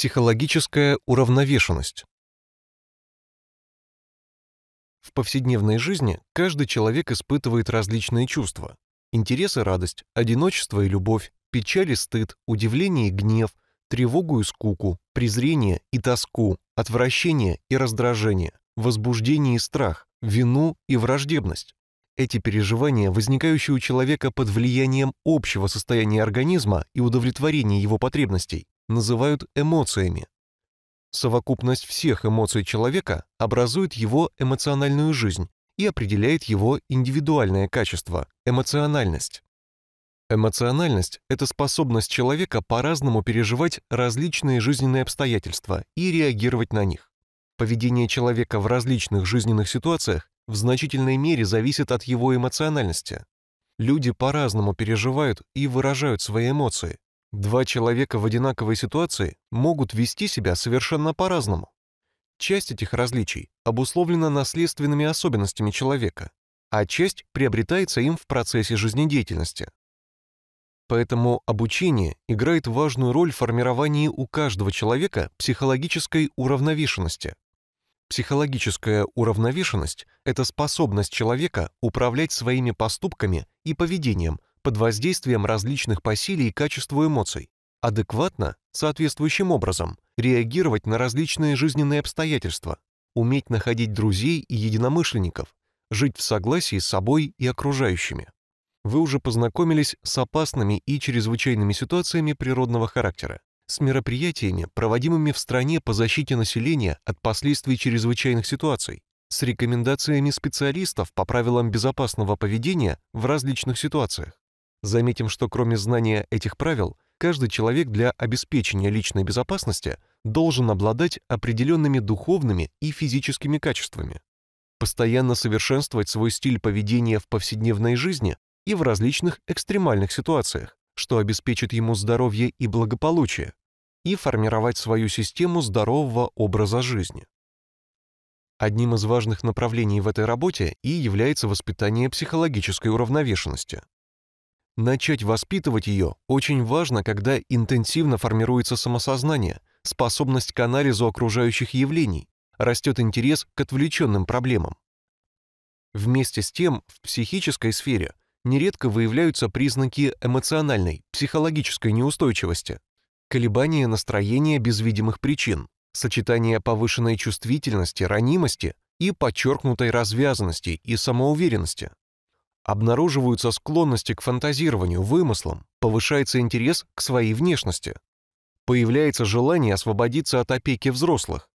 Психологическая уравновешенность. В повседневной жизни каждый человек испытывает различные чувства. Интерес и радость, одиночество и любовь, печаль и стыд, удивление и гнев, тревогу и скуку, презрение и тоску, отвращение и раздражение, возбуждение и страх, вину и враждебность. Эти переживания, возникающие у человека под влиянием общего состояния организма и удовлетворения его потребностей, называют эмоциями. Совокупность всех эмоций человека образует его эмоциональную жизнь и определяет его индивидуальное качество – эмоциональность. Эмоциональность – это способность человека по-разному переживать различные жизненные обстоятельства и реагировать на них. Поведение человека в различных жизненных ситуациях в значительной мере зависит от его эмоциональности. Люди по-разному переживают и выражают свои эмоции, Два человека в одинаковой ситуации могут вести себя совершенно по-разному. Часть этих различий обусловлена наследственными особенностями человека, а часть приобретается им в процессе жизнедеятельности. Поэтому обучение играет важную роль в формировании у каждого человека психологической уравновешенности. Психологическая уравновешенность – это способность человека управлять своими поступками и поведением под воздействием различных по силе и качеству эмоций, адекватно, соответствующим образом, реагировать на различные жизненные обстоятельства, уметь находить друзей и единомышленников, жить в согласии с собой и окружающими. Вы уже познакомились с опасными и чрезвычайными ситуациями природного характера, с мероприятиями, проводимыми в стране по защите населения от последствий чрезвычайных ситуаций, с рекомендациями специалистов по правилам безопасного поведения в различных ситуациях. Заметим, что кроме знания этих правил, каждый человек для обеспечения личной безопасности должен обладать определенными духовными и физическими качествами, постоянно совершенствовать свой стиль поведения в повседневной жизни и в различных экстремальных ситуациях, что обеспечит ему здоровье и благополучие, и формировать свою систему здорового образа жизни. Одним из важных направлений в этой работе и является воспитание психологической уравновешенности. Начать воспитывать ее очень важно, когда интенсивно формируется самосознание, способность к анализу окружающих явлений, растет интерес к отвлеченным проблемам. Вместе с тем, в психической сфере нередко выявляются признаки эмоциональной, психологической неустойчивости, колебания настроения без видимых причин, сочетание повышенной чувствительности, ранимости и подчеркнутой развязанности и самоуверенности. Обнаруживаются склонности к фантазированию, вымыслам, повышается интерес к своей внешности. Появляется желание освободиться от опеки взрослых.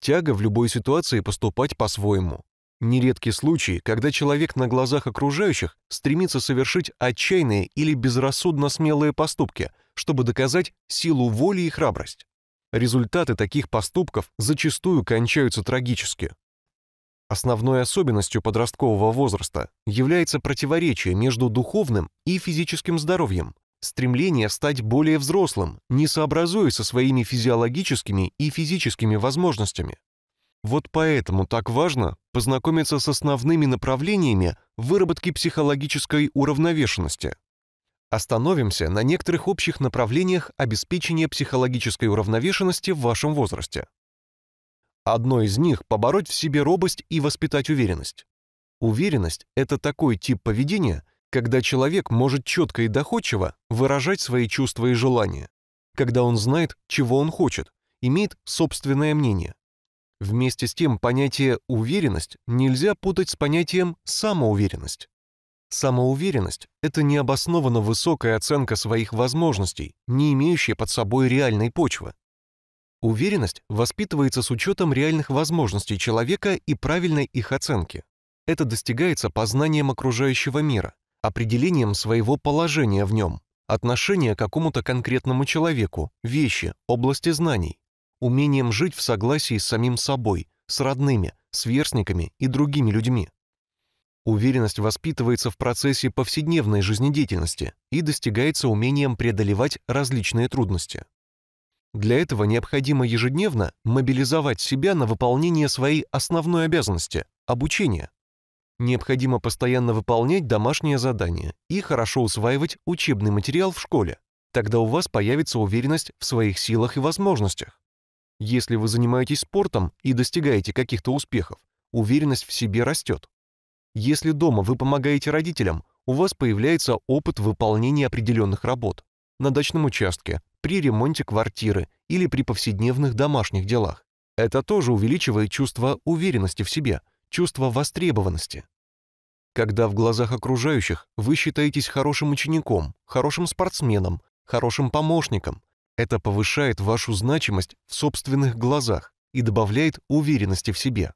Тяга в любой ситуации поступать по-своему. Нередки случаи, когда человек на глазах окружающих стремится совершить отчаянные или безрассудно смелые поступки, чтобы доказать силу воли и храбрость. Результаты таких поступков зачастую кончаются трагически. Основной особенностью подросткового возраста является противоречие между духовным и физическим здоровьем, стремление стать более взрослым, не сообразуясь со своими физиологическими и физическими возможностями. Вот поэтому так важно познакомиться с основными направлениями выработки психологической уравновешенности. Остановимся на некоторых общих направлениях обеспечения психологической уравновешенности в вашем возрасте. Одно из них – побороть в себе робость и воспитать уверенность. Уверенность – это такой тип поведения, когда человек может четко и доходчиво выражать свои чувства и желания, когда он знает, чего он хочет, имеет собственное мнение. Вместе с тем понятие «уверенность» нельзя путать с понятием «самоуверенность». Самоуверенность – это необоснованно высокая оценка своих возможностей, не имеющая под собой реальной почвы. Уверенность воспитывается с учетом реальных возможностей человека и правильной их оценки. Это достигается познанием окружающего мира, определением своего положения в нем, отношения к какому-то конкретному человеку, вещи, области знаний, умением жить в согласии с самим собой, с родными, с верстниками и другими людьми. Уверенность воспитывается в процессе повседневной жизнедеятельности и достигается умением преодолевать различные трудности. Для этого необходимо ежедневно мобилизовать себя на выполнение своей основной обязанности – обучения. Необходимо постоянно выполнять домашние задания и хорошо усваивать учебный материал в школе. Тогда у вас появится уверенность в своих силах и возможностях. Если вы занимаетесь спортом и достигаете каких-то успехов, уверенность в себе растет. Если дома вы помогаете родителям, у вас появляется опыт выполнения определенных работ на дачном участке, при ремонте квартиры или при повседневных домашних делах. Это тоже увеличивает чувство уверенности в себе, чувство востребованности. Когда в глазах окружающих вы считаетесь хорошим учеником, хорошим спортсменом, хорошим помощником, это повышает вашу значимость в собственных глазах и добавляет уверенности в себе.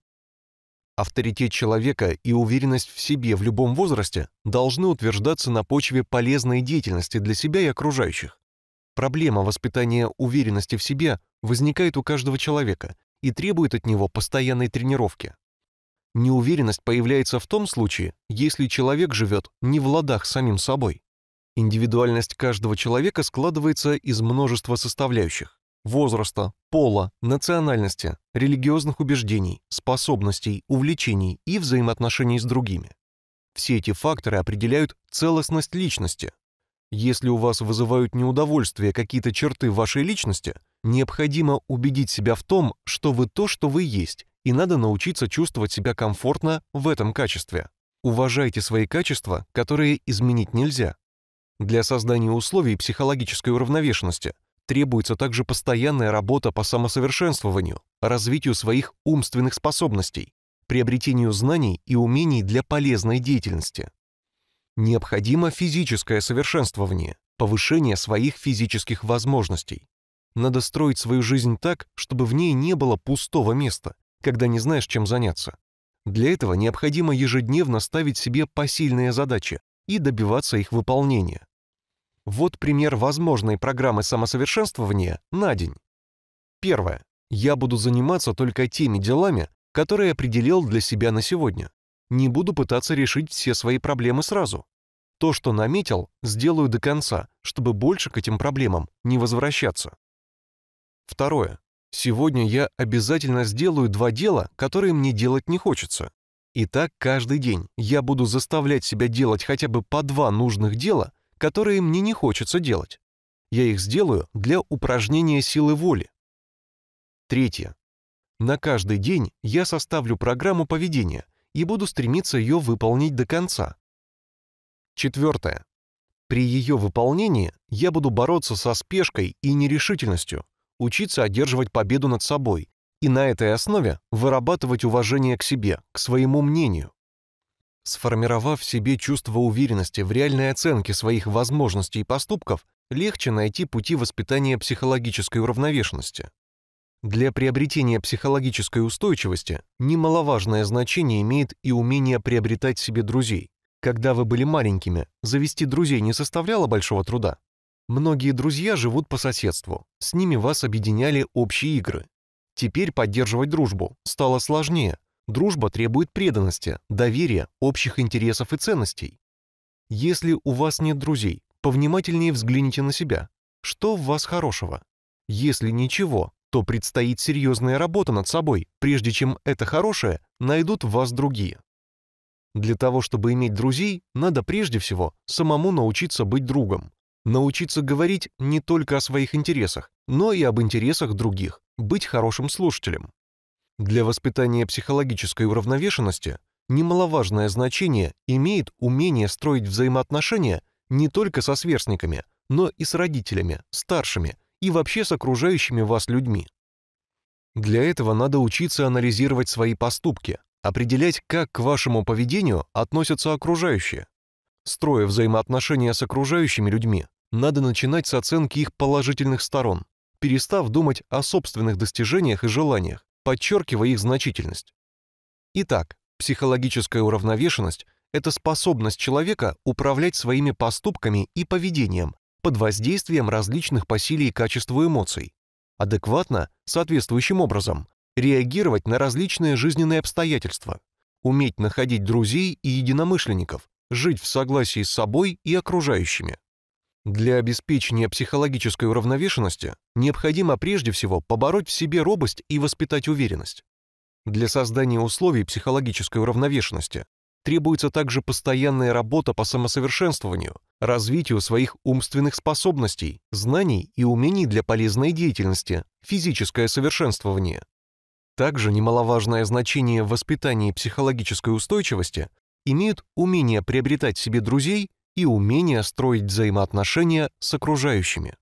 Авторитет человека и уверенность в себе в любом возрасте должны утверждаться на почве полезной деятельности для себя и окружающих. Проблема воспитания уверенности в себе возникает у каждого человека и требует от него постоянной тренировки. Неуверенность появляется в том случае, если человек живет не в ладах с самим собой. Индивидуальность каждого человека складывается из множества составляющих – возраста, пола, национальности, религиозных убеждений, способностей, увлечений и взаимоотношений с другими. Все эти факторы определяют целостность личности, если у вас вызывают неудовольствие какие-то черты вашей личности, необходимо убедить себя в том, что вы то, что вы есть, и надо научиться чувствовать себя комфортно в этом качестве. Уважайте свои качества, которые изменить нельзя. Для создания условий психологической уравновешенности требуется также постоянная работа по самосовершенствованию, развитию своих умственных способностей, приобретению знаний и умений для полезной деятельности необходимо физическое совершенствование, повышение своих физических возможностей. Надо строить свою жизнь так, чтобы в ней не было пустого места, когда не знаешь, чем заняться. Для этого необходимо ежедневно ставить себе посильные задачи и добиваться их выполнения. Вот пример возможной программы самосовершенствования на день. Первое. Я буду заниматься только теми делами, которые определил для себя на сегодня не буду пытаться решить все свои проблемы сразу. То, что наметил, сделаю до конца, чтобы больше к этим проблемам не возвращаться. Второе. Сегодня я обязательно сделаю два дела, которые мне делать не хочется. И так каждый день я буду заставлять себя делать хотя бы по два нужных дела, которые мне не хочется делать. Я их сделаю для упражнения силы воли. Третье. На каждый день я составлю программу поведения, и буду стремиться ее выполнить до конца. Четвертое. При ее выполнении я буду бороться со спешкой и нерешительностью, учиться одерживать победу над собой и на этой основе вырабатывать уважение к себе, к своему мнению. Сформировав в себе чувство уверенности в реальной оценке своих возможностей и поступков, легче найти пути воспитания психологической уравновешенности. Для приобретения психологической устойчивости немаловажное значение имеет и умение приобретать себе друзей. Когда вы были маленькими, завести друзей не составляло большого труда. Многие друзья живут по соседству, с ними вас объединяли общие игры. Теперь поддерживать дружбу стало сложнее. Дружба требует преданности, доверия, общих интересов и ценностей. Если у вас нет друзей, повнимательнее взгляните на себя. Что в вас хорошего? Если ничего, то предстоит серьезная работа над собой, прежде чем это хорошее найдут в вас другие. Для того, чтобы иметь друзей, надо прежде всего самому научиться быть другом, научиться говорить не только о своих интересах, но и об интересах других, быть хорошим слушателем. Для воспитания психологической уравновешенности немаловажное значение имеет умение строить взаимоотношения не только со сверстниками, но и с родителями, старшими – и вообще с окружающими вас людьми. Для этого надо учиться анализировать свои поступки, определять, как к вашему поведению относятся окружающие. Строя взаимоотношения с окружающими людьми, надо начинать с оценки их положительных сторон, перестав думать о собственных достижениях и желаниях, подчеркивая их значительность. Итак, психологическая уравновешенность – это способность человека управлять своими поступками и поведением, под воздействием различных по силе и качеству эмоций, адекватно, соответствующим образом, реагировать на различные жизненные обстоятельства, уметь находить друзей и единомышленников, жить в согласии с собой и окружающими. Для обеспечения психологической уравновешенности необходимо прежде всего побороть в себе робость и воспитать уверенность. Для создания условий психологической уравновешенности требуется также постоянная работа по самосовершенствованию, развитию своих умственных способностей, знаний и умений для полезной деятельности, физическое совершенствование. Также немаловажное значение в воспитании психологической устойчивости имеют умение приобретать себе друзей и умение строить взаимоотношения с окружающими.